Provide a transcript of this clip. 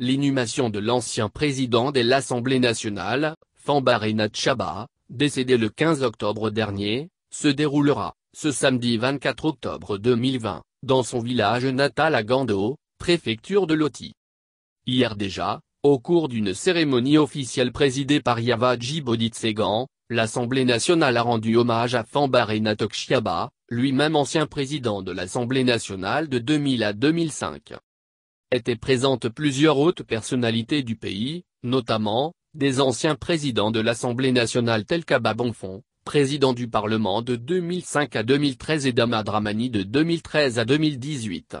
L'inhumation de l'ancien président de l'Assemblée nationale, Fambare Tchaba, décédé le 15 octobre dernier, se déroulera, ce samedi 24 octobre 2020, dans son village natal à Gando, préfecture de Loti. Hier déjà, au cours d'une cérémonie officielle présidée par Yavaji Boditsegan, l'Assemblée nationale a rendu hommage à Fambare Tokshiaba, lui-même ancien président de l'Assemblée nationale de 2000 à 2005 étaient présentes plusieurs hautes personnalités du pays, notamment, des anciens présidents de l'Assemblée nationale tels qu'Abba Bonfond, président du Parlement de 2005 à 2013 et Damad Ramani de 2013 à 2018.